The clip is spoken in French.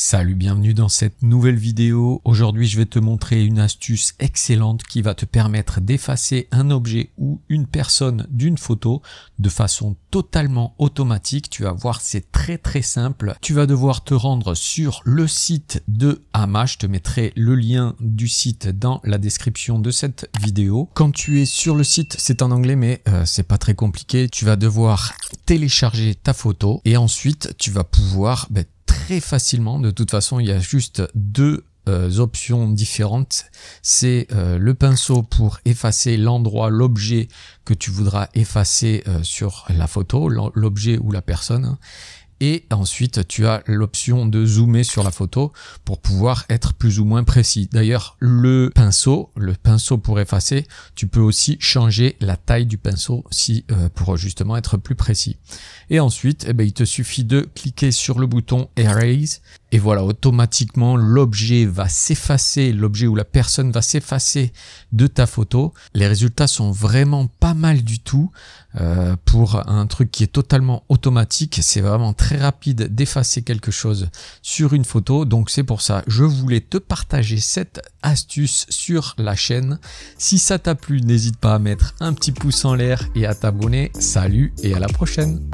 Salut, bienvenue dans cette nouvelle vidéo. Aujourd'hui, je vais te montrer une astuce excellente qui va te permettre d'effacer un objet ou une personne d'une photo de façon totalement automatique. Tu vas voir, c'est très très simple. Tu vas devoir te rendre sur le site de Hama. Je te mettrai le lien du site dans la description de cette vidéo. Quand tu es sur le site, c'est en anglais, mais euh, c'est pas très compliqué. Tu vas devoir télécharger ta photo et ensuite tu vas pouvoir ben, facilement. De toute façon, il y a juste deux euh, options différentes. C'est euh, le pinceau pour effacer l'endroit, l'objet que tu voudras effacer euh, sur la photo, l'objet ou la personne. Et ensuite, tu as l'option de zoomer sur la photo pour pouvoir être plus ou moins précis. D'ailleurs, le pinceau, le pinceau pour effacer, tu peux aussi changer la taille du pinceau si, euh, pour justement être plus précis. Et ensuite, eh bien, il te suffit de cliquer sur le bouton Erase et voilà, automatiquement, l'objet va s'effacer, l'objet ou la personne va s'effacer de ta photo. Les résultats sont vraiment pas mal du tout euh, pour un truc qui est totalement automatique. C'est vraiment très rapide d'effacer quelque chose sur une photo. Donc c'est pour ça, je voulais te partager cette astuce sur la chaîne. Si ça t'a plu, n'hésite pas à mettre un petit pouce en l'air et à t'abonner. Salut et à la prochaine